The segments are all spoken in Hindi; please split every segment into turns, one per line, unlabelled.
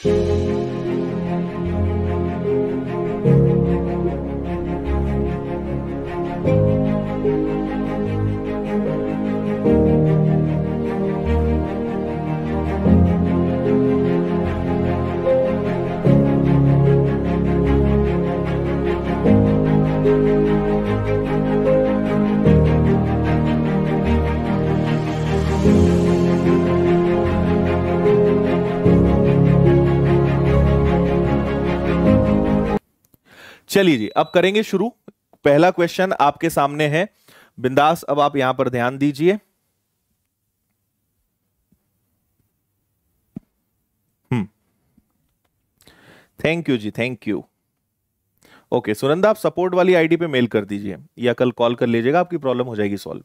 Thank you. चलिए जी अब करेंगे शुरू पहला क्वेश्चन आपके सामने है बिंदास अब आप यहां पर ध्यान दीजिए थैंक हम्म। यू जी थैंक यू ओके सुनंदा आप सपोर्ट वाली आईडी पे मेल कर दीजिए या कल कॉल कर लीजिएगा आपकी प्रॉब्लम हो जाएगी सॉल्व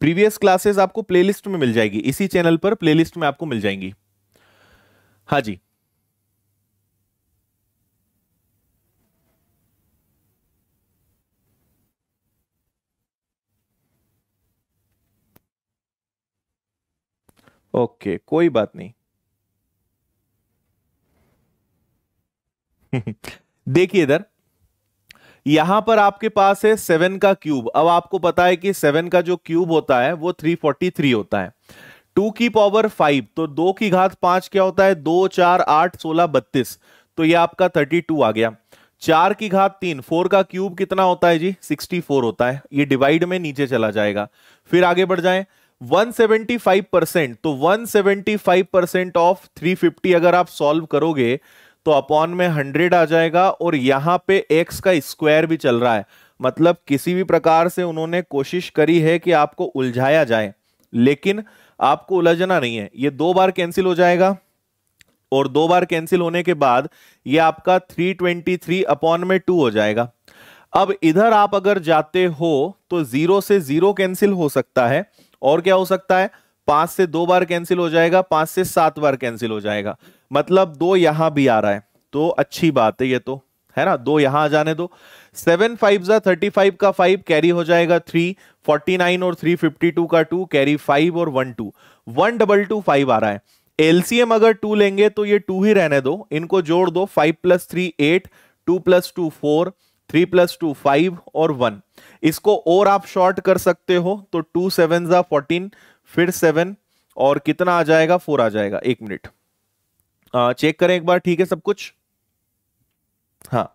प्रीवियस क्लासेस आपको प्लेलिस्ट में मिल जाएगी इसी चैनल पर प्लेलिस्ट में आपको मिल जाएंगी हाँ जी ओके कोई बात नहीं देखिए इधर यहां पर आपके पास है सेवन का क्यूब अब आपको पता है कि सेवन का जो क्यूब होता है वो थ्री फोर्टी थ्री होता है टू की पावर फाइव तो दो की घात पांच क्या होता है दो चार आठ सोलह बत्तीस तो ये आपका थर्टी टू आ गया चार की घात तीन फोर का क्यूब कितना होता है जी सिक्सटी फोर होता है ये डिवाइड में नीचे चला जाएगा फिर आगे बढ़ जाए 175 परसेंट तो 175 परसेंट ऑफ 350 अगर आप सॉल्व करोगे तो अपॉन में हंड्रेड आ जाएगा और यहाँ पे एक्स का स्क्वायर भी चल रहा है मतलब किसी भी प्रकार से उन्होंने कोशिश करी है कि आपको उलझाया जाए लेकिन आपको उलझना नहीं है ये दो बार कैंसिल हो जाएगा और दो बार कैंसिल होने के बाद ये आपका 323 अपॉन में टू हो जाएगा अब इधर आप अगर जाते हो तो जीरो से जीरो कैंसिल हो सकता है और क्या हो सकता है पांच से दो बार कैंसिल हो जाएगा पांच से सात बार कैंसिल हो जाएगा मतलब दो यहां भी आ रहा है तो अच्छी बात है ये तो है ना दो यहां आ जाने दो सेवन फाइव जा थर्टी फाइव का फाइव कैरी हो जाएगा थ्री फोर्टी नाइन और थ्री फिफ्टी टू का टू कैरी फाइव और one two one double two five आ रहा है एलसीएम अगर टू लेंगे तो ये टू ही रहने दो इनको जोड़ दो five plus three eight two plus two four three plus two five और वन इसको और आप शॉर्ट कर सकते हो तो टू सेवन जा फोर्टीन फिर सेवन और कितना आ जाएगा फोर आ जाएगा एक मिनट आ, हाँ, चेक करें एक बार ठीक है सब कुछ हाँ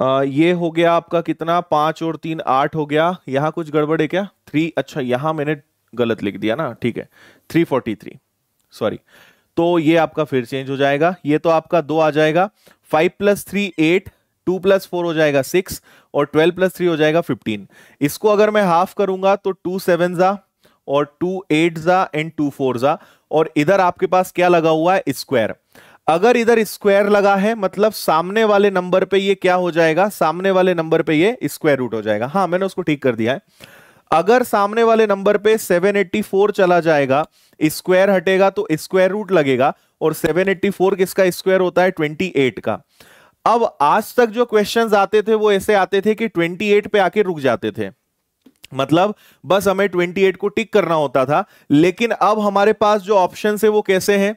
आ, ये हो गया आपका कितना पांच और तीन आठ हो गया यहां कुछ गड़बड़ है क्या थ्री अच्छा यहां मैंने गलत लिख दिया ना ठीक है थ्री फोर्टी थ्री सॉरी तो ये आपका फिर चेंज हो जाएगा ये तो आपका दो आ जाएगा five plus three eight two plus four हो जाएगा सिक्स और ट्वेल्व प्लस थ्री हो जाएगा फिफ्टीन इसको अगर मैं हाफ करूंगा तो टू सेवन जा और टू एट जा एंड टू फोर जा और इधर आपके पास क्या लगा हुआ है स्क्वायर अगर इधर स्क्वायर लगा है मतलब सामने वाले नंबर पे ये क्या हो जाएगा सामने वाले नंबर पे ये स्क्वायर रूट हो जाएगा हाँ मैंने उसको ठीक कर दिया है अगर सामने वाले नंबर पे 784 चला जाएगा स्क्वायर हटेगा तो स्क्वायर रूट लगेगा और 784 किसका स्क्वायर होता है 28 का अब आज तक जो क्वेश्चंस आते थे वो ऐसे आते थे कि 28 पे आके रुक जाते थे मतलब बस हमें 28 को टिक करना होता था लेकिन अब हमारे पास जो ऑप्शन है वो कैसे हैं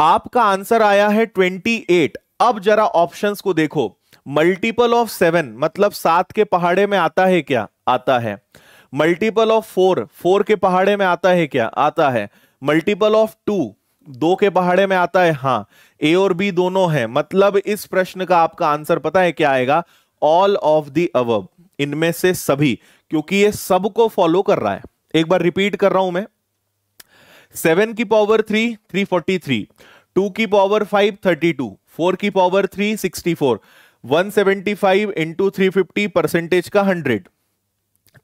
आपका आंसर आया है 28 अब जरा ऑप्शंस को देखो मल्टीपल ऑफ सेवन मतलब सात के पहाड़े में आता है क्या आता है मल्टीपल ऑफ फोर फोर के पहाड़े में आता है क्या आता है मल्टीपल ऑफ टू दो के पहाड़े में आता है हाँ ए और बी दोनों है मतलब इस प्रश्न का आपका आंसर पता है क्या आएगा ऑल ऑफ दी अवब इनमें से सभी क्योंकि ये सब को फॉलो कर रहा है एक बार रिपीट कर रहा हूं मैं सेवन की power three three forty three two की power five thirty two four की power three sixty four one seventy five into three fifty percentage का हंड्रेड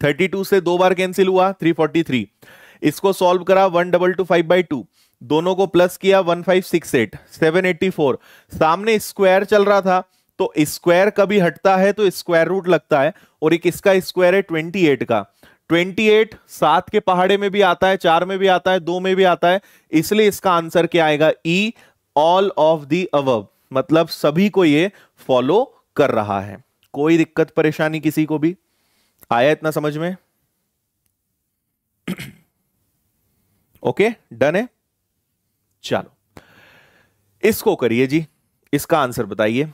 थर्टी टू से दो बार कैंसिल हुआ थ्री फोर्टी थ्री इसको सॉल्व करा one double two five by two दोनों को प्लस किया one five six eight seven eighty four सामने स्क्वायर चल रहा था तो स्क्वायर कभी हटता है तो स्क्वायर रूट लगता है और एक इसका स्क्वायर है ट्वेंटी एट का ट्वेंटी एट सात के पहाड़े में भी आता है चार में भी आता है दो में भी आता है इसलिए इसका आंसर क्या आएगा ई ऑल ऑफ दी अव मतलब सभी को ये फॉलो कर रहा है कोई दिक्कत परेशानी किसी को भी आया इतना समझ में ओके डन है चलो इसको करिए जी इसका आंसर बताइए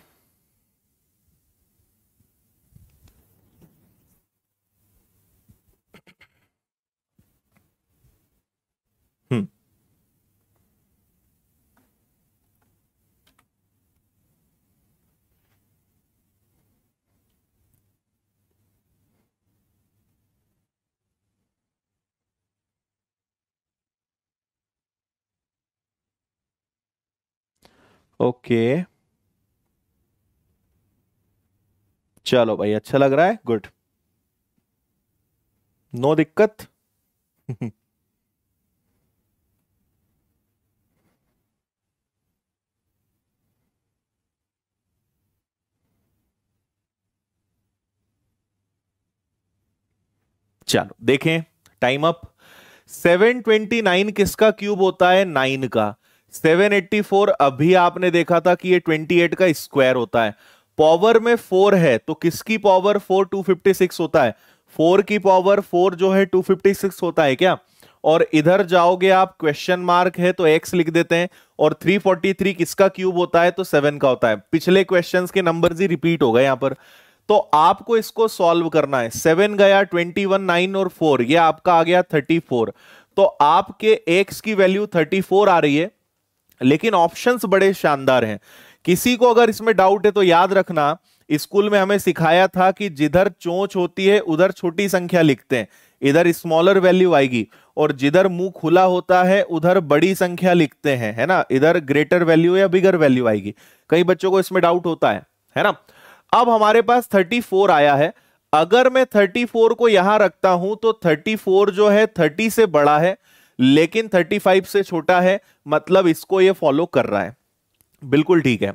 ओके चलो भाई अच्छा लग रहा है गुड नो दिक्कत चलो देखें टाइम अप 729 किसका क्यूब होता है नाइन का 784 अभी आपने देखा था कि ये 28 का स्क्वायर होता है पावर में 4 है तो किसकी पावर 4 256 होता है 4 की पावर 4 जो है 256 होता है क्या और इधर जाओगे आप क्वेश्चन मार्क है तो एक्स लिख देते हैं और 343 किसका क्यूब होता है तो सेवन का होता है पिछले क्वेश्चन के नंबर ही रिपीट हो गए यहां पर तो आपको इसको सॉल्व करना है सेवन गया ट्वेंटी वन नाइन और फोर ये आपका आ गया थर्टी फोर तो आपके एक्स की वैल्यू थर्टी फोर आ रही है लेकिन ऑप्शंस बड़े शानदार हैं किसी को अगर इसमें डाउट है तो याद रखना स्कूल में हमें सिखाया था कि जिधर चोंच होती है उधर छोटी संख्या लिखते हैं इधर स्मॉलर वैल्यू आएगी और जिधर मुंह खुला होता है उधर बड़ी संख्या लिखते हैं है ना इधर ग्रेटर वैल्यू या बिगर वैल्यू आएगी कई बच्चों को इसमें डाउट होता है है ना अब हमारे पास 34 आया है अगर मैं 34 को यहां रखता हूं तो 34 जो है 30 से बड़ा है लेकिन 35 से छोटा है मतलब इसको ये फॉलो कर रहा है बिल्कुल ठीक है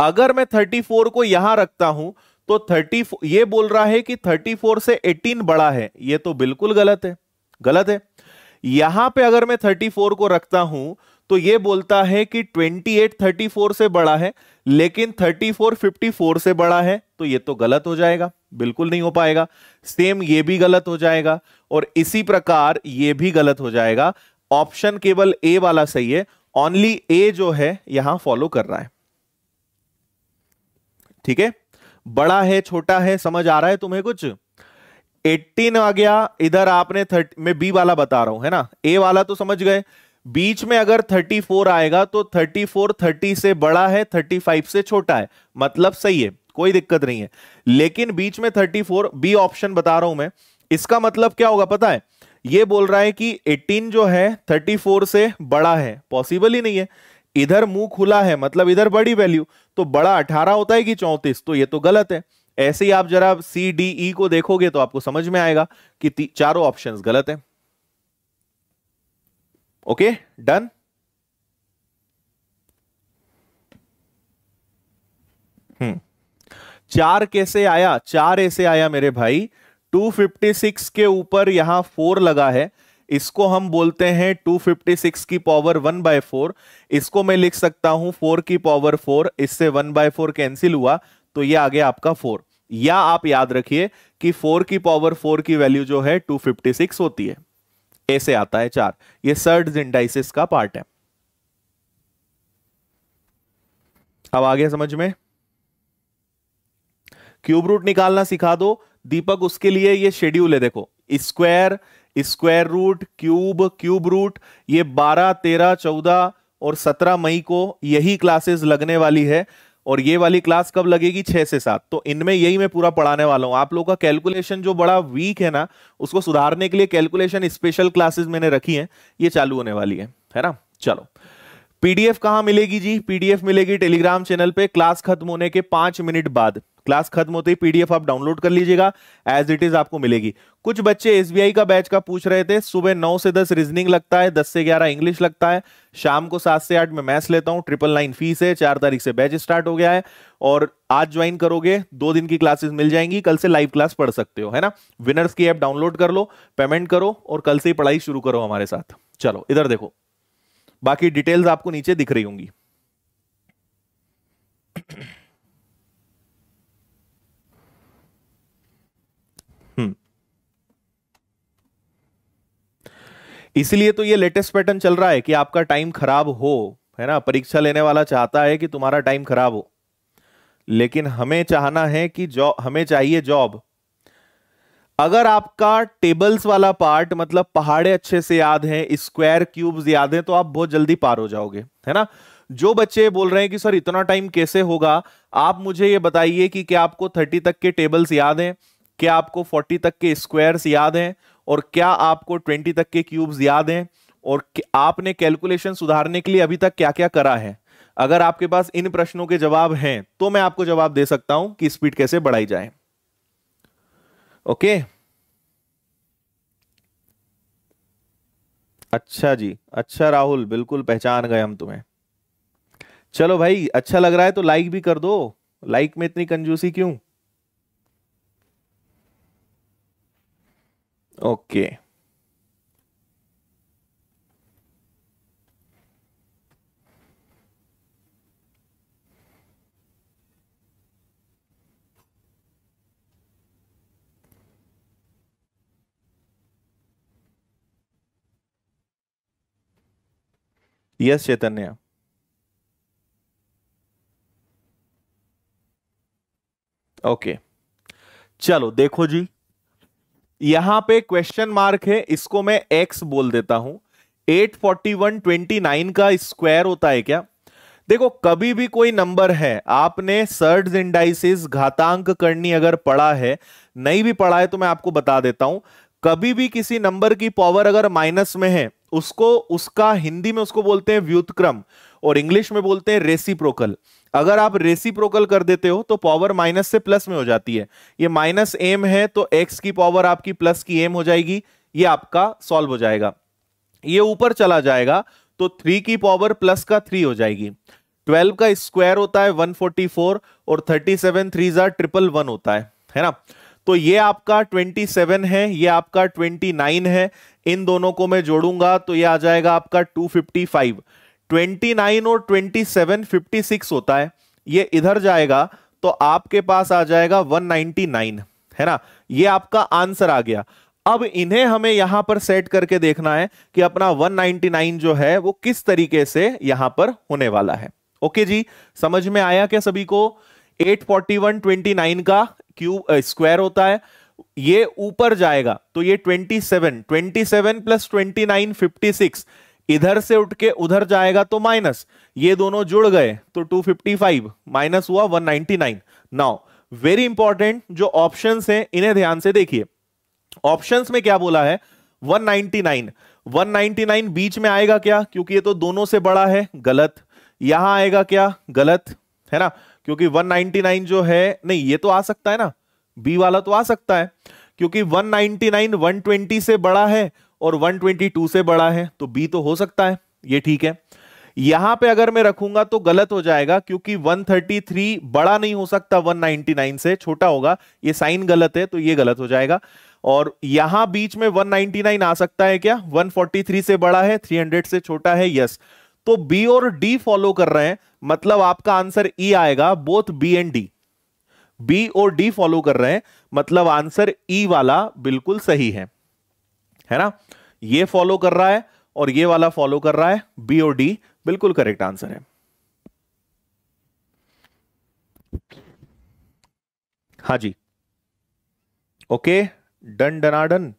अगर मैं 34 को यहां रखता हूं तो 34 ये बोल रहा है कि 34 से 18 बड़ा है ये तो बिल्कुल गलत है गलत है यहां पे अगर मैं 34 को रखता हूं तो ये बोलता है कि 28 34 से बड़ा है लेकिन 34 54 से बड़ा है तो ये तो गलत हो जाएगा बिल्कुल नहीं हो पाएगा सेम ये भी गलत हो जाएगा और इसी प्रकार ये भी गलत हो जाएगा ऑप्शन केवल ए वाला सही है ओनली ए जो है यहां फॉलो कर रहा है ठीक है बड़ा है छोटा है समझ आ रहा है तुम्हें कुछ 18 आ गया इधर आपने थर्टी मैं बी वाला बता रहा हूं है ना ए वाला तो समझ गए बीच में अगर 34 आएगा तो 34 30 से बड़ा है 35 से छोटा है मतलब सही है कोई दिक्कत नहीं है लेकिन बीच में 34 बी ऑप्शन बता रहा हूं मैं इसका मतलब क्या होगा पता है ये बोल रहा है कि 18 जो है 34 से बड़ा है पॉसिबल ही नहीं है इधर मुंह खुला है मतलब इधर बड़ी वैल्यू तो बड़ा 18 होता है कि 34 तो ये तो गलत है ऐसे ही आप जरा सी डी ई को देखोगे तो आपको समझ में आएगा कि चारों ऑप्शन गलत है ओके डन हम्म चार कैसे आया चार ऐसे आया मेरे भाई 256 के ऊपर यहां फोर लगा है इसको हम बोलते हैं 256 की पावर वन बाय फोर इसको मैं लिख सकता हूं फोर की पावर फोर इससे वन बाय फोर कैंसिल हुआ तो ये आ गया आपका फोर या आप याद रखिए कि फोर की पावर फोर की वैल्यू जो है 256 होती है ऐसे आता है चार ये सर्ड इंडाइसिस का पार्ट है अब आगे समझ में क्यूब रूट निकालना सिखा दो दीपक उसके लिए ये शेड्यूल है देखो square square root cube cube root ये 12, 13, 14 और 17 मई को यही क्लासेस लगने वाली है और ये वाली क्लास कब लगेगी छह से सात तो इनमें यही मैं पूरा पढ़ाने वाला हूँ आप लोगों का कैलकुलेशन जो बड़ा वीक है ना उसको सुधारने के लिए कैलकुलेशन स्पेशल क्लासेस मैंने रखी हैं ये चालू होने वाली है है ना चलो पीडीएफ कहाँ मिलेगी जी पीडीएफ मिलेगी टेलीग्राम चैनल पे क्लास खत्म होने के पांच मिनट बाद क्लास खत्म होते ही पीडीएफ आप डाउनलोड कर लीजिएगा एज इट इज आपको मिलेगी कुछ बच्चे एसबीआई का बैच का पूछ रहे थे सुबह नौ से दस रीजनिंग लगता है दस से ग्यारह इंग्लिश लगता है शाम को सात से आठ में मैथ्स लेता हूँ ट्रिपल नाइन फीस है चार तारीख से बैच स्टार्ट हो गया है और आज ज्वाइन करोगे दो दिन की क्लासेस मिल जाएंगी कल से लाइव क्लास पढ़ सकते हो है ना विनर्स की ऐप डाउनलोड कर लो पेमेंट करो और कल से ही पढ़ाई शुरू करो हमारे साथ चलो इधर देखो बाकी डिटेल्स आपको नीचे दिख रही होंगी इसलिए तो ये लेटेस्ट पैटर्न चल रहा है कि आपका टाइम खराब हो है ना परीक्षा लेने वाला चाहता है कि तुम्हारा टाइम खराब हो लेकिन हमें चाहना है कि जॉब हमें चाहिए जॉब अगर आपका टेबल्स वाला पार्ट मतलब पहाड़े अच्छे से याद हैं स्क्वायर क्यूब्स याद हैं तो आप बहुत जल्दी पार हो जाओगे है ना जो बच्चे बोल रहे हैं कि सर इतना टाइम कैसे होगा आप मुझे ये बताइए कि क्या आपको थर्टी तक के टेबल्स याद हैं क्या आपको फोर्टी तक के स्क्वायर्स याद हैं और क्या आपको ट्वेंटी तक के क्यूब्स याद हैं और आपने कैलकुलेशन सुधारने के लिए अभी तक क्या क्या करा है अगर आपके पास इन प्रश्नों के जवाब हैं तो मैं आपको जवाब दे सकता हूं कि स्पीड कैसे बढ़ाई जाए ओके अच्छा जी अच्छा राहुल बिल्कुल पहचान गए हम तुम्हें चलो भाई अच्छा लग रहा है तो लाइक भी कर दो लाइक में इतनी कंजूसी क्यों ओके यस चैतन्य ओके चलो देखो जी यहां पे क्वेश्चन मार्क है इसको मैं एक्स बोल देता हूं eight forty one twenty nine का स्क्वायर होता है क्या देखो कभी भी कोई नंबर है आपने सर्ड इंडाइसिस घातांक करनी अगर पढ़ा है नहीं भी पढ़ा है तो मैं आपको बता देता हूं कभी भी किसी नंबर की पावर अगर माइनस में है उसको उसका हिंदी में उसको बोलते हैं व्युतक्रम और इंग्लिश में बोलते हैं रेसिप्रोकल अगर आप रेसिप्रोकल कर देते हो तो पावर माइनस से प्लस में हो जाती है ये माइनस एम है तो एक्स की पावर आपकी प्लस की एम हो जाएगी ये आपका सॉल्व हो जाएगा ये ऊपर चला जाएगा तो थ्री की पावर प्लस का थ्री हो जाएगी ट्वेल्व का स्क्वायर होता है वन फोर्टी फोर और थर्टी सेवन थ्री जार ट्रिपल वन होता है है ना तो ये आपका 27 है ये आपका 29 है इन दोनों को मैं जोड़ूंगा तो ये आ जाएगा आपका 255 29 और 27 56 होता है ये इधर जाएगा तो आपके पास आ जाएगा 199 है ना ये आपका आंसर आ गया अब इन्हें हमें यहां पर सेट करके देखना है कि अपना 199 जो है वो किस तरीके से यहां पर होने वाला है ओके जी समझ में आया क्या सभी को 841 29 का क्यूब स्क्वायर होता है ये ऊपर जाएगा तो ये 27 27 प्लस फिफ्टी सिक्स इधर से उठ के उधर जाएगा तो माइनस ये दोनों जुड़ गए तो 255 माइनस हुआ 199 नाउ वेरी इंपॉर्टेंट जो ऑप्शन हैं इन्हें ध्यान से देखिए ऑप्शंस में क्या बोला है 199 199 बीच में आएगा क्या क्योंकि ये तो दोनों से बड़ा है गलत यहां आएगा क्या गलत है ना क्योंकि 199 जो है नहीं ये तो आ सकता है ना बी वाला तो आ सकता है क्योंकि 199 120 से बड़ा है और 122 से बड़ा है तो बी तो हो सकता है ये ठीक है यहां पे अगर मैं रखूंगा तो गलत हो जाएगा क्योंकि 133 बड़ा नहीं हो सकता 199 से छोटा होगा ये साइन गलत है तो ये गलत हो जाएगा और यहां बीच में 199 आ सकता है क्या 143 से बड़ा है 300 से छोटा है यस तो बी और डी फॉलो कर रहे हैं मतलब आपका आंसर ई e आएगा both B and D B और डी फॉलो कर रहे हैं मतलब आंसर ई e वाला बिल्कुल सही है है ना ये फॉलो कर रहा है और ये वाला फॉलो कर रहा है बी और डी बिल्कुल करेक्ट आंसर है हाँ जी ओके डन डनाडन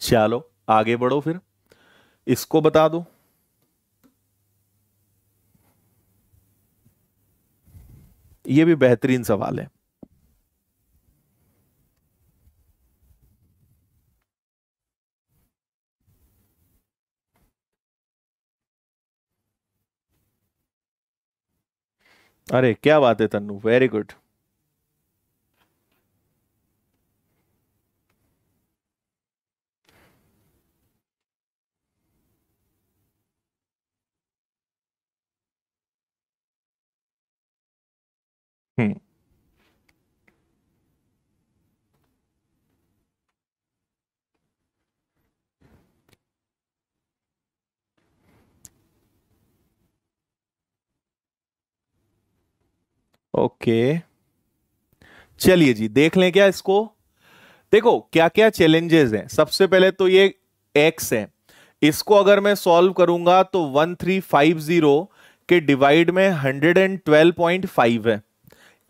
चलो आगे बढ़ो फिर इसको बता दो ये भी बेहतरीन सवाल है अरे क्या बात है तन्नू वेरी गुड ओके चलिए जी देख लें क्या इसको देखो क्या क्या चैलेंजेस हैं सबसे पहले तो ये एक्स है इसको अगर मैं सॉल्व करूंगा तो 1350 के डिवाइड में 112.5 है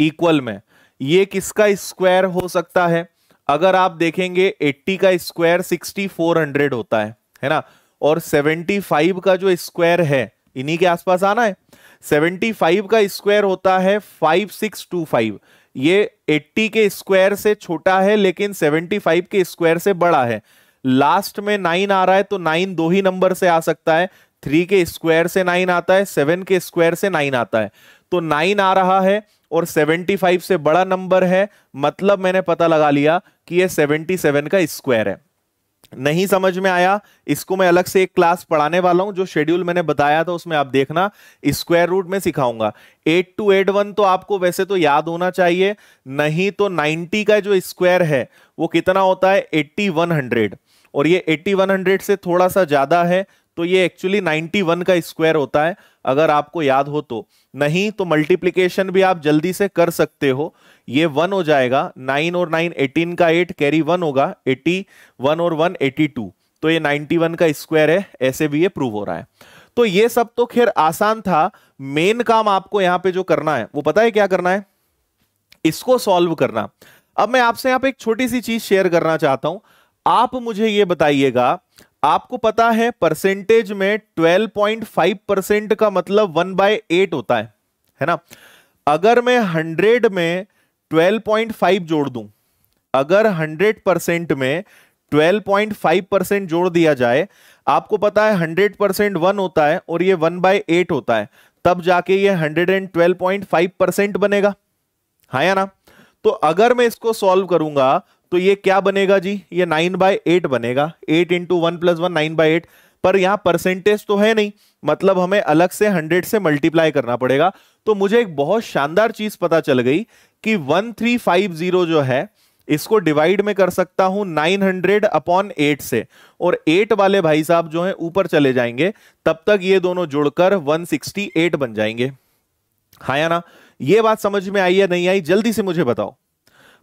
इक्वल में ये किसका स्क्वायर हो सकता है अगर आप देखेंगे 80 का स्क्वायर 6400 होता है है ना और 75 का जो स्क्वायर है इन्हीं के आसपास आना है 75 का स्क्वायर होता है 5625 ये 80 के स्क्वायर से छोटा है लेकिन 75 के स्क्वायर से बड़ा है लास्ट में नाइन आ रहा है तो नाइन दो ही नंबर से आ सकता है थ्री के स्क्वायर से नाइन आता है सेवन के स्क्वायर से नाइन आता है तो नाइन आ रहा है और 75 से बड़ा नंबर है मतलब मैंने पता लगा लिया कि ये 77 का स्क्वायर है नहीं समझ में आया इसको मैं अलग से एक क्लास पढ़ाने वाला हूं जो शेड्यूल मैंने बताया था उसमें आप देखना स्क्वायर रूट में सिखाऊंगा एट टू एट वन तो आपको वैसे तो याद होना चाहिए नहीं तो नाइनटी का जो स्क्वायर है वो कितना होता है एट्टी वन हंड्रेड और ये हंड्रेड से थोड़ा सा ज़्यादा है तो ये एक्चुअली 91 का स्क्वायर होता है अगर आपको याद हो तो नहीं तो मल्टीप्लीकेशन भी आप जल्दी से कर सकते हो ये वन हो जाएगा नाइन और नाइन एटीन का एट कैरी वन होगा एटी वन और वन एटी टू तो ये नाइनटी वन का स्क्वायर है ऐसे भी ये प्रूव हो रहा है तो ये सब तो खैर आसान था मेन काम आपको यहां पे जो करना है वो पता है क्या करना है इसको सॉल्व करना अब मैं आपसे यहां पे एक छोटी सी चीज शेयर करना चाहता हूं आप मुझे ये बताइएगा आपको पता है परसेंटेज में 12.5 परसेंट का मतलब वन बाय एट होता है है ना अगर मैं हंड्रेड में 12.5 जोड़ दूं अगर 100 परसेंट में 12.5 परसेंट जोड़ दिया जाए आपको पता है 100 परसेंट वन होता है और ये वन बाय एट होता है तब जाके ये 112.5 परसेंट बनेगा हाँ या ना तो अगर मैं इसको सॉल्व करूंगा तो ये क्या बनेगा जी ये नाइन बाय एट बनेगा eight into one plus one nine by eight पर यहां परसेंटेज तो है नहीं मतलब हमें अलग से हंड्रेड से मल्टीप्लाई करना पड़ेगा तो मुझे एक बहुत शानदार चीज पता चल गई कि वन थ्री फाइव जीरो जो है इसको डिवाइड में कर सकता हूं 900 अपॉन एट से और 8 वाले भाई साहब जो है ऊपर चले जाएंगे तब तक ये दोनों जुड़कर एट बन जाएंगे हाँ या ना ये बात समझ में आई या नहीं आई जल्दी से मुझे बताओ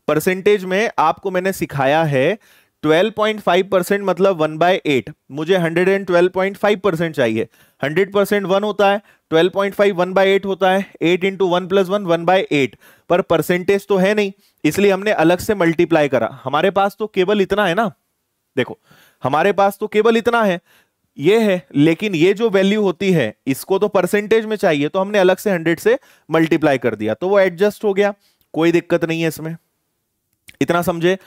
परसेंटेज में आपको मैंने सिखाया है 12.5 परसेंट मतलब 1 बाय एट मुझे 112.5 परसेंट चाहिए 100 परसेंट वन होता है 12.5 वन बाय एट होता है 8 into one plus one one by eight पर परसेंटेज तो है नहीं इसलिए हमने अलग से मल्टीप्लाई करा हमारे पास तो केवल इतना है ना देखो हमारे पास तो केवल इतना है ये है लेकिन ये जो वैल्यू होती है इसको तो परसेंटेज में चाहिए तो हमने अलग से हंड्रेड से मल्टीप्लाई कर दिया तो वो एडजस्ट हो गया कोई दिक्कत नहीं है इसमें इतना समझे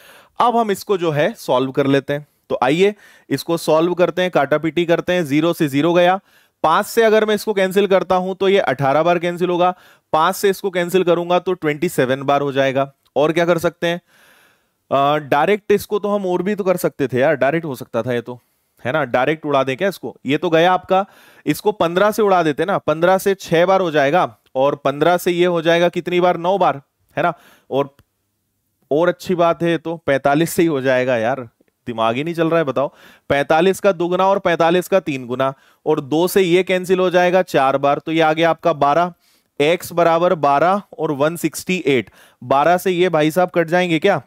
अब हम इसको जो है सॉल्व कर लेते हैं तो आइए इसको सॉल्व करते हैं काटापीटी करते हैं जीरो से जीरो गया पांच से अगर मैं इसको कैंसिल करता हूं तो ये अठारह बार कैंसिल होगा पांच से इसको कैंसिल करूंगा तो ट्वेंटी सेवन बार हो जाएगा और क्या कर सकते हैं डायरेक्ट इसको तो हम और भी तो कर सकते थे यार डायरेक्ट हो सकता था ये तो है ना डायरेक्ट उड़ा दें क्या इसको ये तो गया आपका इसको पंद्रह से उड़ा देते ना पंद्रह से छह बार हो जाएगा और पंद्रह से ये हो जाएगा कितनी बार नौ बार है ना और और अच्छी बात है तो 45 से ही हो जाएगा यार दिमाग ही नहीं चल रहा है बताओ 45 का दुगना और 45 का तीन गुना और दो से ये कैंसिल हो जाएगा चार बार तो ये आ गया आपका 12 x बराबर 12 और 168 12 से ये भाई साहब कट जाएंगे क्या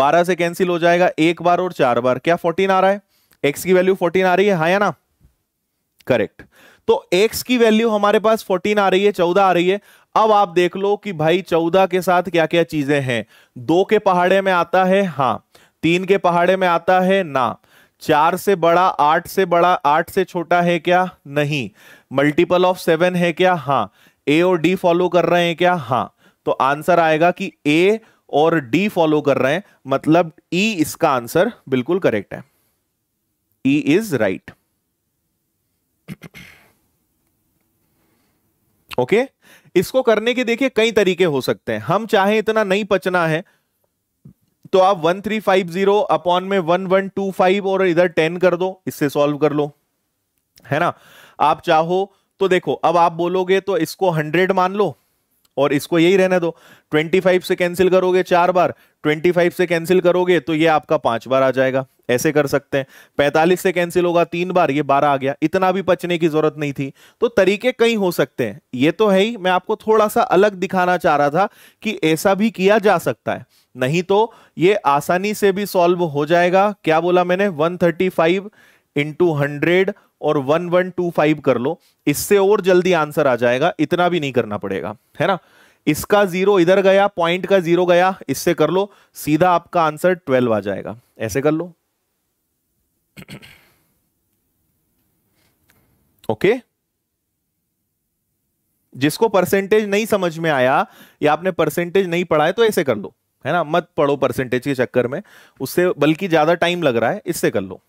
12 से कैंसिल हो जाएगा एक बार और चार बार क्या 14 आ रहा है x की वैल्यू 14 आ रही है हा या ना करेक्ट तो x की वैल्यू हमारे पास 14 आ रही है 14 आ रही है अब आप देख लो कि भाई चौदह के साथ क्या क्या चीजें हैं दो के पहाड़े में आता है हाँ तीन के पहाड़े में आता है ना चार से बड़ा आठ से बड़ा आठ से छोटा है क्या नहीं मल्टीपल ऑफ सेवन है क्या हाँ ए और डी फॉलो कर रहे हैं क्या हाँ तो आंसर आएगा कि ए और डी फॉलो कर रहे हैं मतलब ई e इसका आंसर बिल्कुल करेक्ट है ई इज राइट ओके इसको करने के देखिए कई तरीके हो सकते हैं हम चाहे इतना नहीं पचना है तो आप one three five zero upon में वन वन टू फाइव और इधर टेन कर दो इससे सॉल्व कर लो है ना आप चाहो तो देखो अब आप बोलोगे तो इसको हंड्रेड मान लो और इसको यही रहने दो 25 से कैंसिल करोगे चार बार 25 से कैंसिल करोगे तो ये आपका पांच बार आ जाएगा ऐसे कर सकते हैं 45 से कैंसिल होगा तीन बार ये 12 आ गया इतना भी पचने की जरूरत नहीं थी तो तरीके कई हो सकते हैं ये तो है ही मैं आपको थोड़ा सा अलग दिखाना चाह रहा था कि ऐसा भी किया जा सकता है नहीं तो ये आसानी से भी सॉल्व हो जाएगा क्या बोला मैंने 135 थर्टी फाइव इंटू हंड्रेड और 1125 कर लो इससे और जल्दी आंसर आ जाएगा इतना भी नहीं करना पड़ेगा है ना इसका जीरो इधर गया पॉइंट का जीरो गया इससे कर लो सीधा आपका आंसर 12 आ जाएगा ऐसे कर लो ओके जिसको परसेंटेज नहीं समझ में आया या आपने परसेंटेज नहीं पढ़ा है तो ऐसे कर लो है ना मत पढ़ो परसेंटेज के चक्कर में उससे बल्कि ज्यादा टाइम लग रहा है इससे कर लो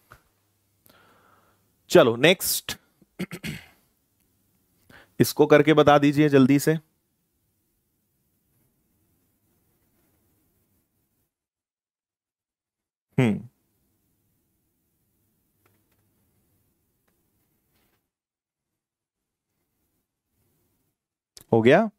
चलो नेक्स्ट इसको करके बता दीजिए जल्दी से हम्म हो गया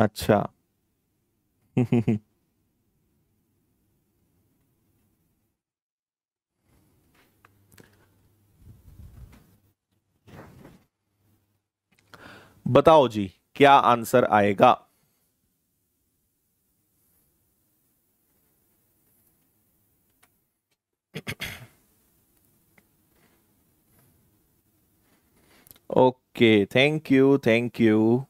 अच्छा बताओ जी क्या आंसर आएगा okay thank you thank you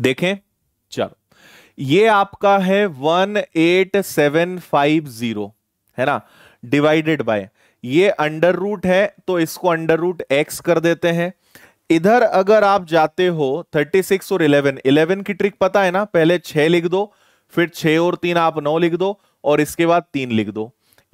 देखें चलो ये आपका है one eight seven five zero है ना डिवाइडेड बाय ये अंडर रूट है तो इसको अंडर रूट एक्स कर देते हैं इधर अगर आप जाते हो 36 और 11 11 की ट्रिक पता है ना पहले छह लिख दो फिर छह और तीन आप नौ लिख दो और इसके बाद तीन लिख दो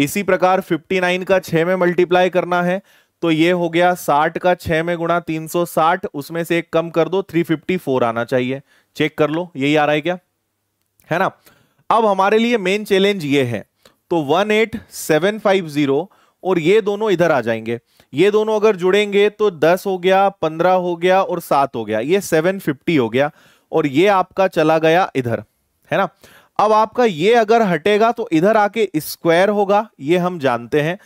इसी प्रकार 59 का छ में मल्टीप्लाई करना है तो ये हो गया 60 का छ में गुणा 360 उसमें से एक कम कर दो 354 आना चाहिए चेक कर लो यही आ रहा है क्या है ना अब हमारे लिए मेन चैलेंज ये है तो one eight seven five zero और ये दोनों इधर आ जाएंगे ये दोनों अगर जुड़ेंगे तो दस हो गया पंद्रह हो गया और सात हो गया ये सेवन फिफ्टी हो गया और ये आपका चला गया इधर है ना अब आपका ये अगर हटेगा तो इधर आके स्क्वायर होगा ये हम जानते हैं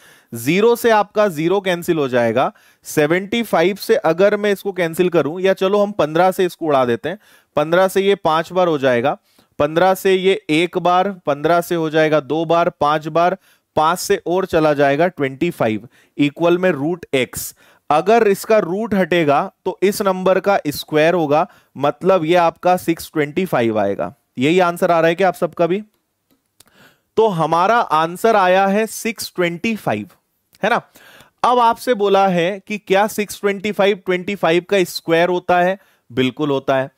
जीरो से आपका जीरो कैंसिल हो जाएगा 75 से अगर मैं इसको कैंसिल करूं या चलो हम 15 से इसको उड़ा देते हैं 15 से ये पांच बार हो जाएगा पंद्रह से ये एक बार पंद्रह से हो जाएगा दो बार पांच बार पांच से और चला जाएगा ट्वेंटी फाइव इक्वल में रूट एक्स अगर इसका रूट हटेगा तो इस नंबर का स्क्वायर होगा मतलब ये आपका सिक्स ट्वेंटी फाइव आएगा यही आंसर आ रहा है क्या आप सबका भी तो हमारा आंसर आया है सिक्स ट्वेंटी फाइव है ना अब आपसे बोला है कि क्या six twenty five twenty five का स्क्वायर होता है बिल्कुल होता है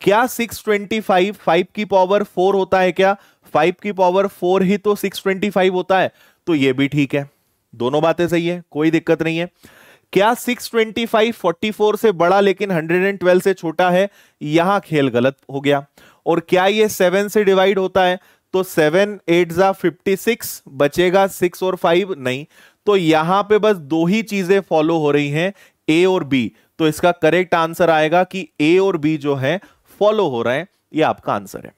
क्या 625 5 की पावर 4 होता है क्या 5 की पावर 4 ही तो 625 होता है तो ये भी ठीक है दोनों बातें सही है कोई दिक्कत नहीं है क्या 625 44 से बड़ा लेकिन 112 से छोटा है यहां खेल गलत हो गया और क्या ये 7 से डिवाइड होता है तो 7 एट जा फिफ्टी बचेगा 6 और 5 नहीं तो यहां पे बस दो ही चीजें फॉलो हो रही हैं ए और बी तो इसका करेक्ट आंसर आएगा कि ए और बी जो है फॉलो हो रहा है ये आपका आंसर है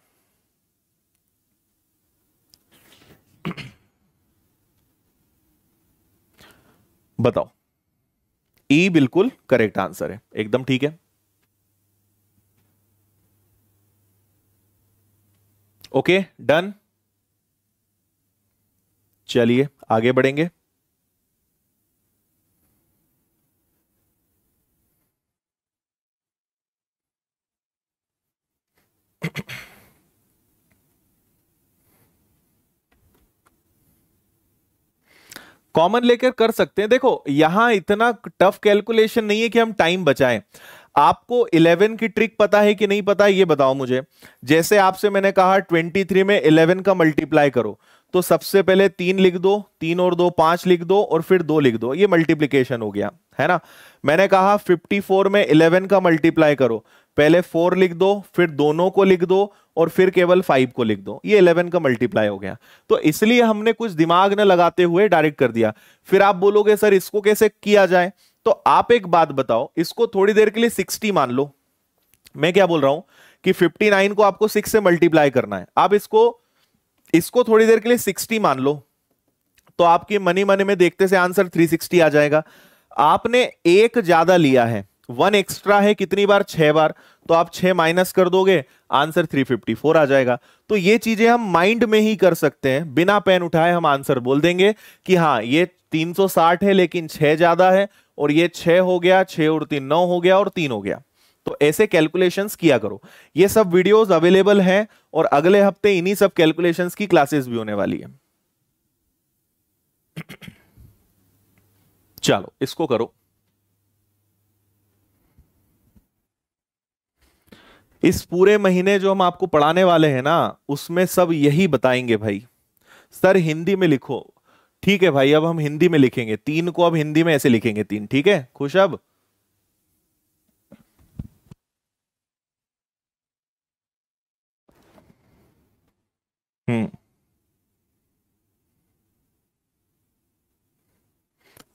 बताओ ई e बिल्कुल करेक्ट आंसर है एकदम ठीक है ओके डन चलिए आगे बढ़ेंगे कॉमन लेकर कर सकते हैं देखो यहां इतना टफ कैलकुलेशन नहीं है कि हम टाइम बचाएं आपको 11 की ट्रिक पता है कि नहीं पता है ये बताओ मुझे जैसे आपसे मैंने कहा 23 में 11 का मल्टीप्लाई करो तो सबसे पहले तीन लिख दो तीन और दो पांच लिख दो और फिर दो लिख दो ये मल्टीप्लीकेशन हो गया है ना मैंने कहा 54 में 11 का मल्टीप्लाई करो पहले फोर लिख दो फिर दोनों को लिख दो और फिर केवल फाइव को लिख दो ये इलेवन का मल्टीप्लाई हो गया तो इसलिए हमने कुछ दिमाग न लगाते हुए डायरेक्ट कर दिया फिर आप बोलोगे सर इसको कैसे किया जाए तो आप एक बात बताओ इसको थोड़ी देर के लिए सिक्सटी मान लो मैं क्या बोल रहा हूं कि 59 को आपको 6 से मल्टीप्लाई करना है आप इसको इसको थोड़ी देर के लिए सिक्सटी मान लो तो आपके मनी मनी में देखते से आंसर थ्री सिक्सटी आ जाएगा आपने एक ज्यादा लिया है वन एक्स्ट्रा है कितनी बार छह बार तो आप छह माइनस कर दोगे आंसर 354 आ जाएगा तो ये चीजें हम माइंड में ही कर सकते हैं बिना पेन उठाए हम आंसर बोल देंगे कि हाँ ये 360 है लेकिन छह ज्यादा है और ये छह हो गया छह और तीन नौ हो गया और तीन हो गया तो ऐसे कैलकुलेशंस किया करो ये सब वीडियोस अवेलेबल हैं और अगले हफ्ते इन्हीं सब कैलकुलेशंस की क्लासेस भी होने वाली है चलो इसको करो इस पूरे महीने जो हम आपको पढ़ाने वाले हैं ना उसमें सब यही बताएंगे भाई सर हिंदी में लिखो ठीक है भाई अब हम हिंदी में लिखेंगे तीन को अब हिंदी में ऐसे लिखेंगे तीन ठीक है खुश अब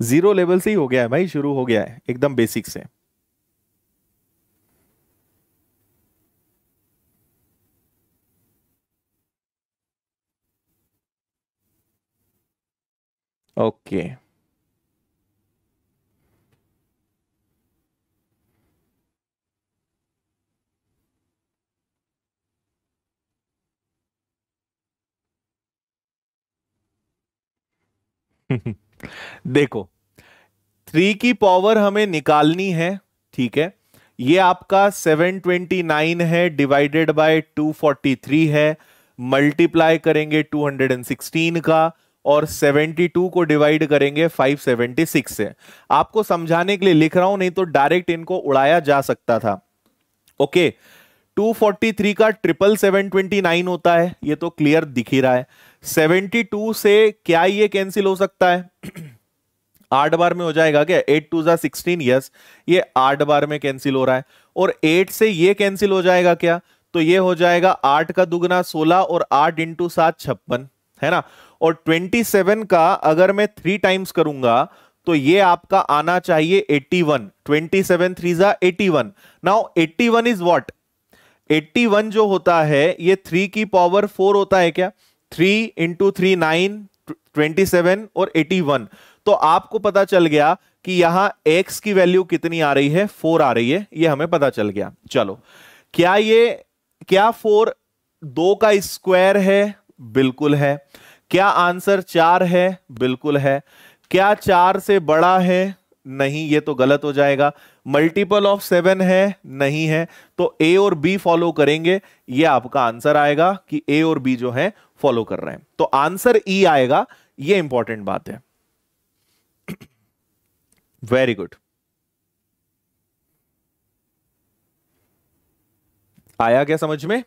जीरो लेवल से ही हो गया है भाई शुरू हो गया है एकदम बेसिक से ओके okay. देखो थ्री की पावर हमें निकालनी है ठीक है ये आपका 729 है डिवाइडेड बाय 243 है मल्टीप्लाई करेंगे 216 का और 72 को डिवाइड करेंगे 576 से आपको समझाने के लिए लिख रहा हूं नहीं तो डायरेक्ट इनको उड़ाया जा सकता था ओके okay. 243 का ट्रिपल सेवन ट्वेंटी नाइन होता है ये तो क्लियर दिख ही रहा है 72 से क्या ये कैंसिल हो सकता है आठ बार में हो जाएगा क्या एट टू जिक्सटीन यस ये आठ बार में कैंसिल हो रहा है और एट से ये कैंसिल हो जाएगा क्या तो ये हो जाएगा आठ का दुगना सोलह और आठ इंटू सात छप्पन है ना और ट्वेंटी सेवन का अगर मैं थ्री टाइम्स करूंगा तो ये आपका आना चाहिए eighty one twenty seven three जा eighty one now eighty one is what 81 जो होता है ये थ्री की पावर फोर होता है क्या three into three nine twenty seven और एटी वन तो आपको पता चल गया कि यहां x की वैल्यू कितनी आ रही है फोर आ रही है ये हमें पता चल गया चलो क्या ये क्या फोर दो का स्क्वायर है बिल्कुल है क्या आंसर चार है बिल्कुल है क्या चार से बड़ा है नहीं ये तो गलत हो जाएगा मल्टीपल ऑफ सेवन है नहीं है तो ए और बी फॉलो करेंगे ये आपका आंसर आएगा कि ए और बी जो है फॉलो कर रहे हैं तो आंसर ई e आएगा ये इंपॉर्टेंट बात है वेरी गुड आया क्या समझ में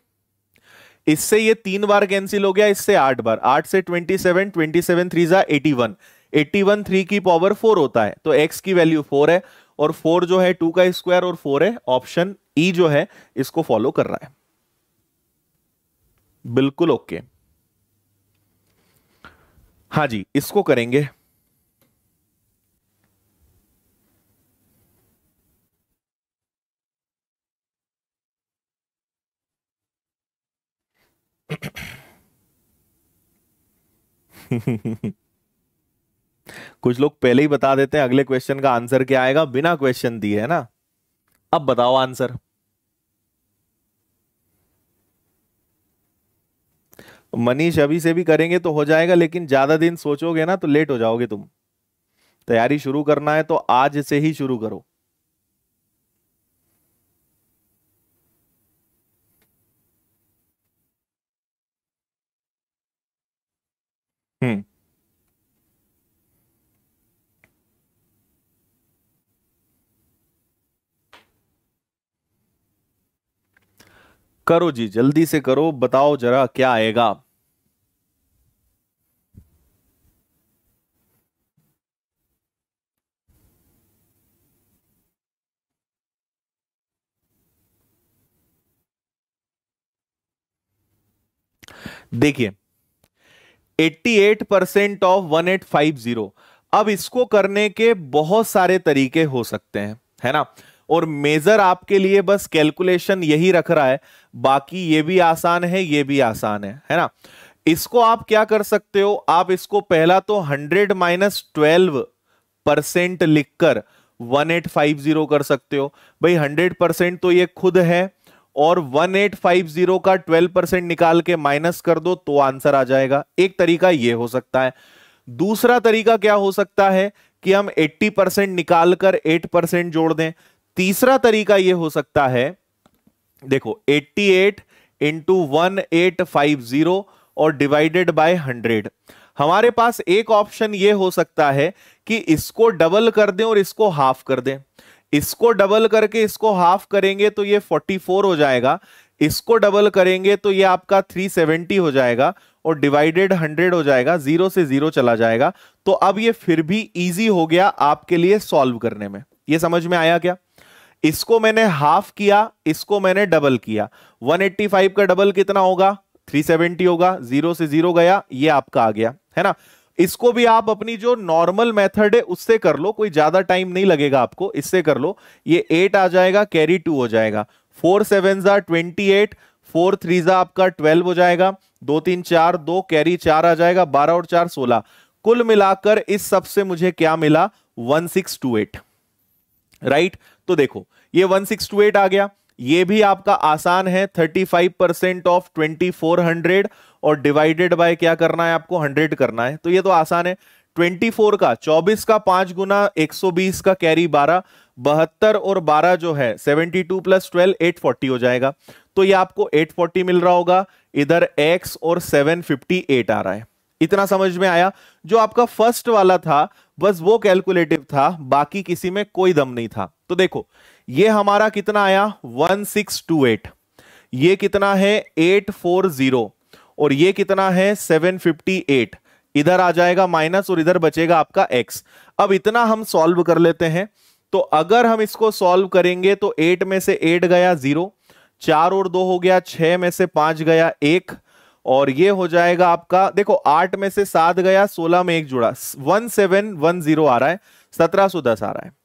इससे ये तीन बार कैंसिल हो गया इससे आठ बार आठ से twenty seven twenty seven three जा eighty one eighty one three की पावर फोर होता है तो एक्स की वैल्यू फोर है और फोर जो है टू का स्क्वायर और फोर है ऑप्शन ई e जो है इसको फॉलो कर रहा है बिल्कुल ओके okay. हाँ जी इसको करेंगे कुछ लोग पहले ही बता देते हैं अगले क्वेश्चन का आंसर क्या आएगा बिना क्वेश्चन दिए है ना अब बताओ आंसर मनीष अभी से भी करेंगे तो हो जाएगा लेकिन ज्यादा दिन सोचोगे ना तो लेट हो जाओगे तुम तैयारी शुरू करना है तो आज से ही शुरू करो करो जी जल्दी से करो बताओ जरा क्या आएगा देखिए 88 परसेंट ऑफ 1850 अब इसको करने के बहुत सारे तरीके हो सकते हैं है ना और मेजर आपके लिए बस कैलकुलेशन यही रख रहा है बाकी ये भी आसान है ये भी आसान है है ना इसको आप क्या कर सकते हो आप इसको पहला तो हंड्रेड माइनस ट्वेल्व परसेंट लिखकर 1850 कर सकते हो भाई 100 परसेंट तो ये खुद है और 1850 का 12 परसेंट निकाल के माइनस कर दो तो आंसर आ जाएगा एक तरीका ये हो सकता है दूसरा तरीका क्या हो सकता है कि हम 80 परसेंट निकालकर 8 परसेंट जोड़ दें तीसरा तरीका यह हो सकता है देखो 88 eight into one eight five zero और डिवाइडेड बाय 100 हमारे पास एक ऑप्शन यह हो सकता है कि इसको डबल कर दें और इसको हाफ कर दें इसको डबल करके इसको हाफ करेंगे तो ये 44 हो जाएगा इसको डबल करेंगे तो ये आपका 370 हो जाएगा और डिवाइडेड 100 हो जाएगा जीरो से जीरो चला जाएगा तो अब ये फिर भी इजी हो गया आपके लिए सॉल्व करने में ये समझ में आया क्या इसको मैंने हाफ किया इसको मैंने डबल किया 185 का डबल कितना होगा 370 होगा जीरो से जीरो गया ये आपका आ गया है ना इसको भी आप अपनी जो नॉर्मल मेथड है उससे कर लो कोई ज्यादा टाइम नहीं लगेगा आपको इससे कर लो ये एट आ जाएगा कैरी टू हो जाएगा फोर सेवन जा ट्वेंटी एट फोर थ्री जा आपका ट्वेल्व हो जाएगा दो तीन चार दो कैरी चार आ जाएगा बारह और चार सोलह कुल मिलाकर इस सबसे मुझे क्या मिला one six two eight right तो देखो ये 1628 आ गया ये भी आपका आसान है 35 परसेंट ऑफ 2400 और डिवाइडेड बाय क्या करना है आपको 100 करना है तो ये तो आसान है 24 का 24 का पांच गुना 120 का कैरी 12 बहत्तर और 12 जो है 72 प्लस 12 840 हो जाएगा तो ये आपको 840 मिल रहा होगा इधर x और 758 आ रहा है इतना समझ में आया जो आपका फर्स्ट वाला था बस वो कैलकुलेटिव था बाकी किसी में कोई दम नहीं था तो देखो ये हमारा कितना आया 1628 ये कितना है 840 और ये कितना है 758 इधर आ जाएगा माइनस और इधर बचेगा आपका एक्स अब इतना हम सॉल्व कर लेते हैं तो अगर हम इसको सॉल्व करेंगे तो एट में से एट गया जीरो चार और दो हो गया छह में से पांच गया एक और ये हो जाएगा आपका देखो आठ में से सात गया सोलह में एक जुड़ा वन सेवन वन जीरो आ रहा है सत्रह सो दस आ रहा है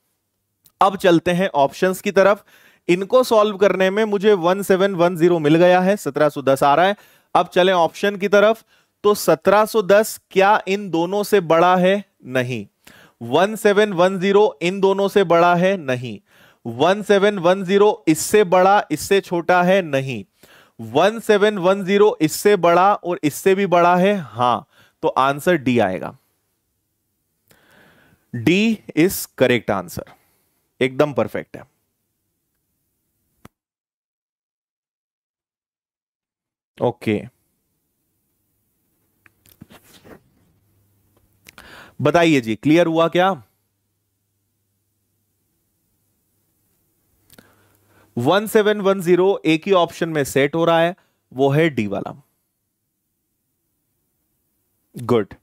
अब चलते हैं ऑप्शंस की तरफ इनको सॉल्व करने में मुझे 1710 मिल गया है 1710 आ रहा है अब चले ऑप्शन की तरफ तो 1710 क्या इन दोनों से बड़ा है नहीं 1710 इन दोनों से बड़ा है नहीं 1710 इससे बड़ा इससे छोटा है नहीं 1710 इससे बड़ा और इससे भी बड़ा है हां तो आंसर डी आएगा डी इज करेक्ट आंसर एकदम परफेक्ट है ओके बताइए जी क्लियर हुआ क्या वन सेवन वन जीरो एक ही ऑप्शन में सेट हो रहा है वो है डी वाला गुड